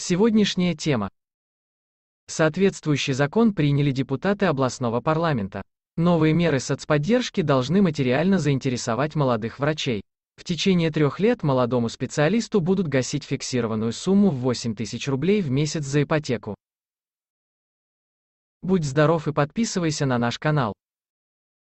Сегодняшняя тема. Соответствующий закон приняли депутаты областного парламента. Новые меры соцподдержки должны материально заинтересовать молодых врачей. В течение трех лет молодому специалисту будут гасить фиксированную сумму в 8 тысяч рублей в месяц за ипотеку. Будь здоров и подписывайся на наш канал.